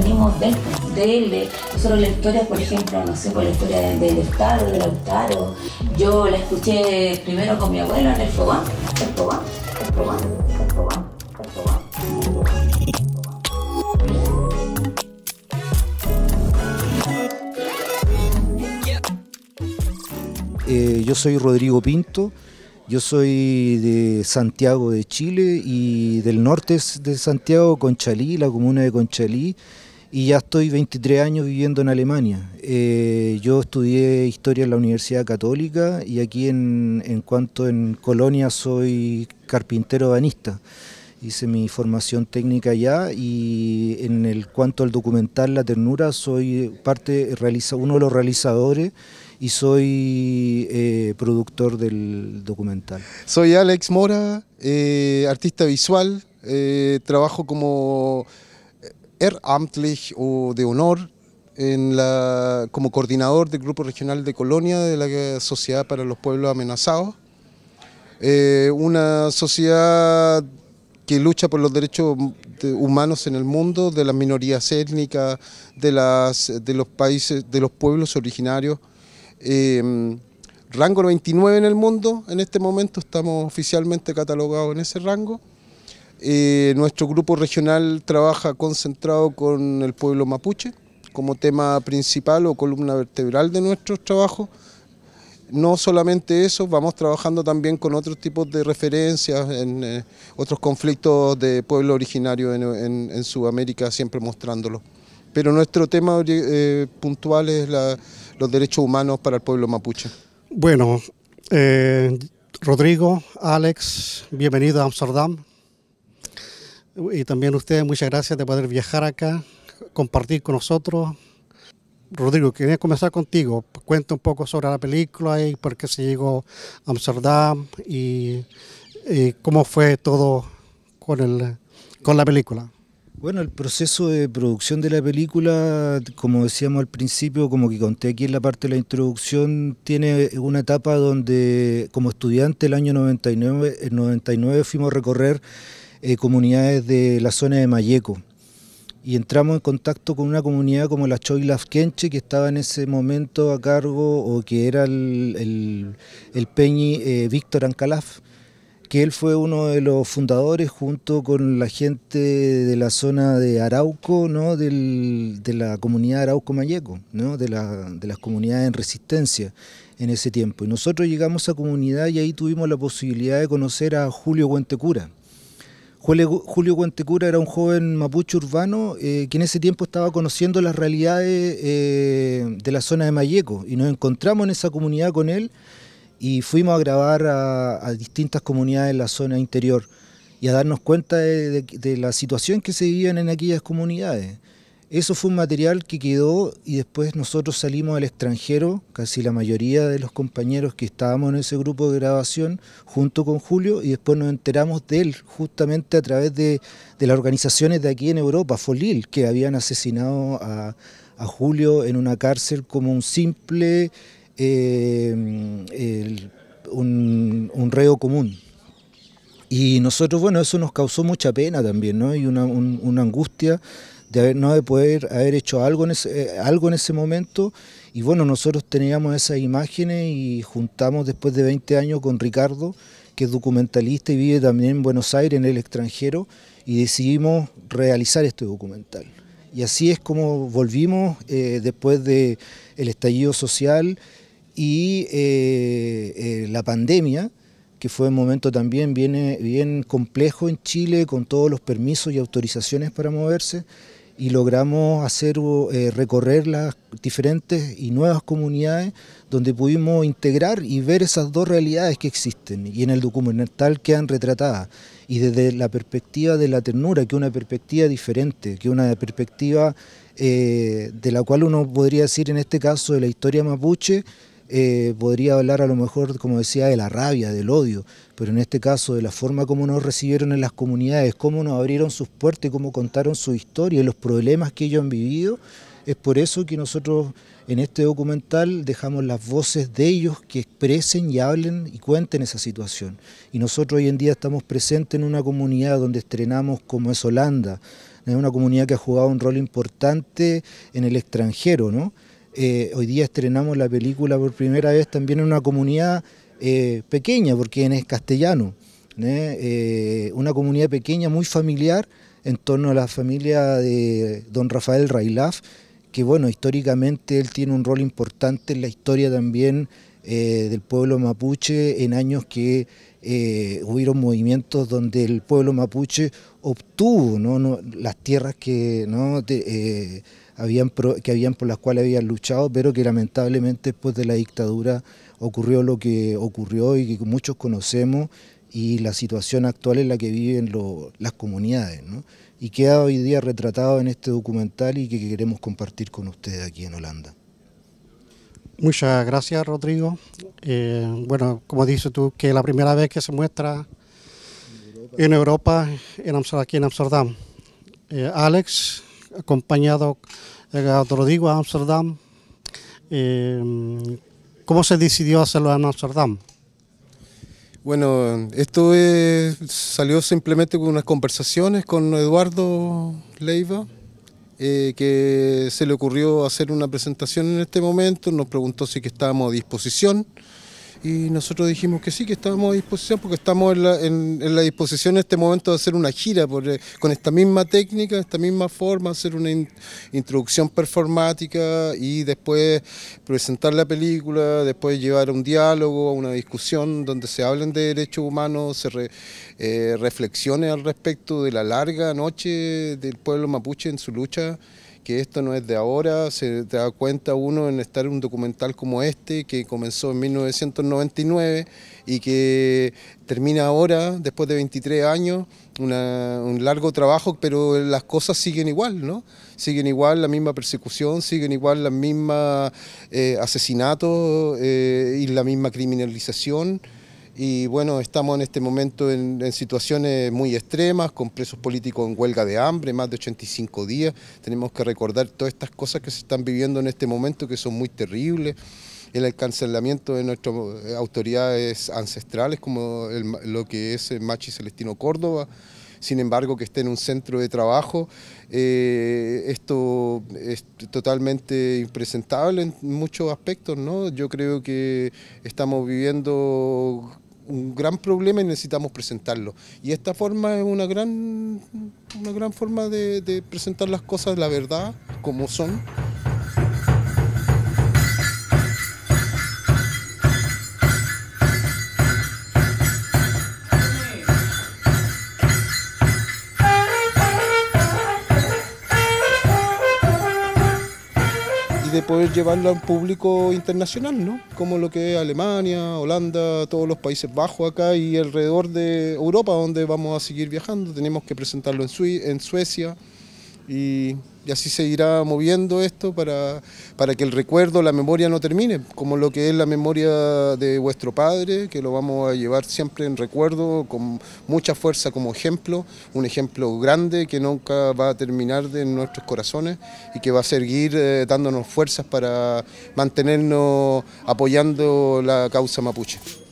venimos de, de él. Nosotros la historia, por ejemplo, no sé, por la historia del de Estado, del Lautaro, yo la escuché primero con mi abuela en el fogón, el fogón, el fogón, el fogón, el fogón. Eh, yo soy Rodrigo Pinto, yo soy de Santiago de Chile y del norte de Santiago, Conchalí, la comuna de Conchalí, y ya estoy 23 años viviendo en Alemania. Eh, yo estudié historia en la Universidad Católica y aquí en, cuanto en Colonia soy carpintero banista. Hice mi formación técnica allá y en el cuanto al documental La Ternura soy parte, realiza, uno de los realizadores y soy eh, productor del documental. Soy Alex Mora, eh, artista visual, eh, trabajo como er amtlich o de honor como coordinador del Grupo Regional de Colonia de la Sociedad para los Pueblos Amenazados, una sociedad que lucha por los derechos humanos en el mundo, de las minorías étnicas, de los países, de los pueblos originarios, Em, rango 99 en el mundo, en este momento estamos oficialmente catalogados en ese rango. Eh, nuestro grupo regional trabaja concentrado con el pueblo mapuche como tema principal o columna vertebral de nuestros trabajos. No solamente eso, vamos trabajando también con otros tipos de referencias, en eh, otros conflictos de pueblo originario en Sudamérica, siempre mostrándolo. Pero nuestro tema eh, puntual es los derechos humanos para el pueblo mapuche. Bueno, eh, Rodrigo, Alex, bienvenido a Amsterdam. Y también ustedes, muchas gracias de poder viajar acá, compartir con nosotros. Rodrigo, quería comenzar contigo. Cuenta un poco sobre la película y por qué se llegó a Amsterdam y, cómo fue todo con, el, con la película. Bueno, el proceso de producción de la película, como decíamos al principio, como que conté aquí en la parte de la introducción, tiene una etapa donde como estudiante el año 99, 99 eh, fuimos a recorrer eh, comunidades de la zona de Mayeco y entramos en contacto con una comunidad como la Kenche, que estaba en ese momento a cargo o que era el, peñi eh, Víctor Ancalaf que él fue uno de los fundadores junto con la gente de la zona de Arauco, ¿no? de la comunidad Arauco-Mayeco, ¿no? de, las comunidades en resistencia en ese tiempo. Y nosotros llegamos a la comunidad y ahí tuvimos la posibilidad de conocer a Julio Guentecura. Julio Guentecura era un joven mapuche urbano eh, que en ese tiempo estaba conociendo las realidades eh, de la zona de Mayeco y nos encontramos en esa comunidad con él y fuimos a grabar a, distintas comunidades en la zona interior y a darnos cuenta de, la situación que se vivían en aquellas comunidades. Eso fue un material que quedó y después nosotros salimos al extranjero, casi la mayoría de los compañeros que estábamos en ese grupo de grabación junto con Julio y después nos enteramos de él justamente a través de, de las organizaciones de aquí en Europa, Folil, que habían asesinado a Julio en una cárcel como un simple eh, mm, un, reo común. Y nosotros, bueno, eso nos causó mucha pena también, ¿no? Y una, angustia de haber, no de poder haber hecho algo en, ese, eh, algo en ese momento. Y bueno, nosotros teníamos esas imágenes y juntamos después de 20 años con Ricardo, que es documentalista y vive también en Buenos Aires, en el extranjero, y decidimos realizar este documental. Y así es como volvimos eh, después del estallido social y eh, eh, la pandemia, que fue un momento también bien, complejo en Chile con todos los permisos y autorizaciones para moverse y logramos hacer eh, recorrer las diferentes y nuevas comunidades donde pudimos integrar y ver esas dos realidades que existen y en el documental quedan retratadas y desde la perspectiva de la ternura, que es una perspectiva diferente, que una perspectiva de la cual uno podría decir en este caso de la historia mapuche, eh, podría hablar a lo mejor, como decía, de la rabia, del odio, pero en este caso de la forma como nos recibieron en las comunidades, cómo nos abrieron sus puertas y cómo contaron su historia y los problemas que ellos han vivido, es por eso que nosotros en este documental dejamos las voces de ellos que expresen y hablen y cuenten esa situación. Y nosotros hoy en día estamos presentes en una comunidad donde estrenamos como es Holanda, es una comunidad que ha jugado un rol importante en el extranjero, ¿no? Eh, hoy día estrenamos la película por primera vez también en una comunidad eh, pequeña, porque es castellano. ¿eh? una comunidad pequeña, muy familiar, en torno a la familia de don Rafael Railaf, que bueno, históricamente él tiene un rol importante en la historia también eh, del pueblo mapuche en años que eh, hubieron movimientos donde el pueblo mapuche obtuvo las tierras que, ¿no? Eh, habían que habían por las cuales habían luchado, pero que lamentablemente después de la dictadura ocurrió lo que ocurrió y que muchos conocemos y la situación actual en la que viven las comunidades. Y queda hoy día retratado en este documental y que queremos compartir con ustedes aquí en Holanda. Muchas gracias, Rodrigo. Eh, bueno, como dices tú, que es la primera vez que se muestra en Europa, en aquí en Amsterdam. Eh, Alex, acompañado de eh, Rodrigo a Amsterdam, ¿cómo se decidió hacerlo en Amsterdam? Bueno, esto salió simplemente con unas conversaciones con Eduardo Leiva, eh, que se le ocurrió hacer una presentación en este momento, nos preguntó si que estábamos a disposición y nosotros dijimos que sí, que estábamos a disposición, porque estamos en la, disposición en este momento de hacer una gira eh, con esta misma técnica, esta misma forma, hacer una introducción performática y después presentar la película, después llevar un diálogo, una discusión donde se hablen de derechos humanos, se eh, reflexione al respecto de la larga noche del pueblo mapuche en su lucha que esto no es de ahora, se da cuenta uno en estar en un documental como este, que comenzó en 1999 y que termina ahora, después de 23 años, un largo trabajo, pero las cosas siguen igual, ¿no? Siguen igual la misma persecución, siguen igual las misma eh, asesinatos eh, y la misma criminalización y bueno, estamos en este momento en, situaciones muy extremas, con presos políticos en huelga de hambre, más de 85 días. Tenemos que recordar todas estas cosas que se están viviendo en este momento, que son muy terribles. El cancelamiento de nuestras autoridades ancestrales, como lo que es Machi Celestino Córdoba, sin embargo que esté en un centro de trabajo. Eh, esto es totalmente impresentable en muchos aspectos, ¿no? Yo creo que estamos viviendo un gran problema y necesitamos presentarlo. Y esta forma es una gran, una gran forma de, de presentar las cosas, la verdad, como son. de poder llevarlo a un público internacional, ¿no? Como lo que es Alemania, Holanda, todos los Países Bajos acá y alrededor de Europa, donde vamos a seguir viajando. Tenemos que presentarlo en, en Suecia y y así se irá moviendo esto para, que el recuerdo, la memoria no termine, como lo que es la memoria de vuestro padre, que lo vamos a llevar siempre en recuerdo con mucha fuerza como ejemplo, un ejemplo grande que nunca va a terminar de nuestros corazones y que va a seguir eh, dándonos fuerzas para mantenernos apoyando la causa mapuche.